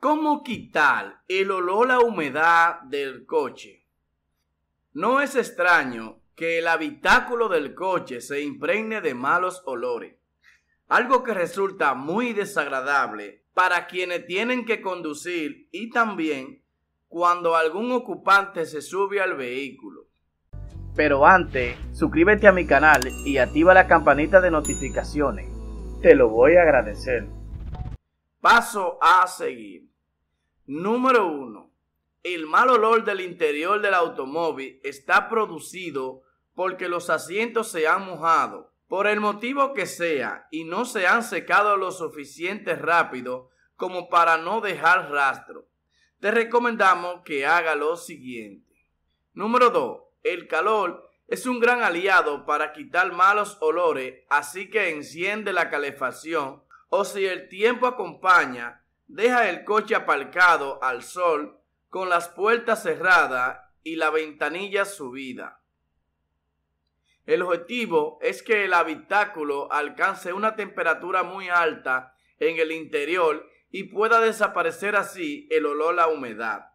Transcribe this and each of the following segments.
¿Cómo quitar el olor a humedad del coche? No es extraño que el habitáculo del coche se impregne de malos olores, algo que resulta muy desagradable para quienes tienen que conducir y también cuando algún ocupante se sube al vehículo. Pero antes, suscríbete a mi canal y activa la campanita de notificaciones. Te lo voy a agradecer. Paso a seguir. Número 1. El mal olor del interior del automóvil está producido porque los asientos se han mojado, por el motivo que sea, y no se han secado lo suficiente rápido como para no dejar rastro. Te recomendamos que haga lo siguiente. Número 2. El calor es un gran aliado para quitar malos olores, así que enciende la calefacción o si el tiempo acompaña, deja el coche aparcado al sol con las puertas cerradas y la ventanilla subida. El objetivo es que el habitáculo alcance una temperatura muy alta en el interior y pueda desaparecer así el olor a humedad.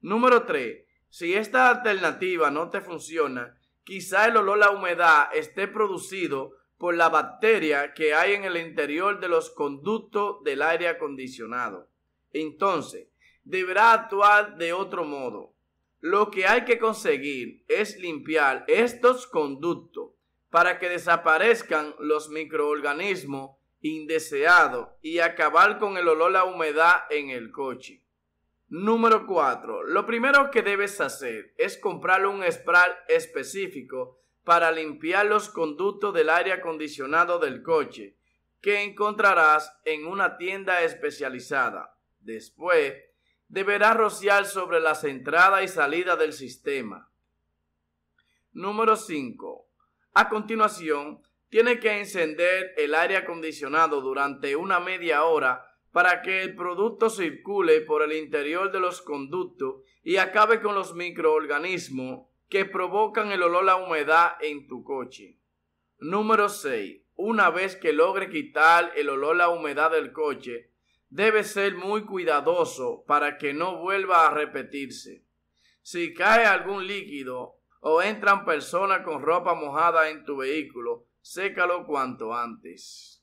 Número 3. Si esta alternativa no te funciona, quizá el olor a humedad esté producido por la bacteria que hay en el interior de los conductos del aire acondicionado. Entonces, deberá actuar de otro modo. Lo que hay que conseguir es limpiar estos conductos para que desaparezcan los microorganismos indeseados y acabar con el olor a humedad en el coche. Número 4. Lo primero que debes hacer es comprar un spray específico para limpiar los conductos del aire acondicionado del coche, que encontrarás en una tienda especializada. Después, deberás rociar sobre las entradas y salidas del sistema. Número 5. A continuación, tiene que encender el aire acondicionado durante una media hora para que el producto circule por el interior de los conductos y acabe con los microorganismos que provocan el olor a humedad en tu coche. Número 6. Una vez que logre quitar el olor a humedad del coche, debe ser muy cuidadoso para que no vuelva a repetirse. Si cae algún líquido o entran personas con ropa mojada en tu vehículo, sécalo cuanto antes.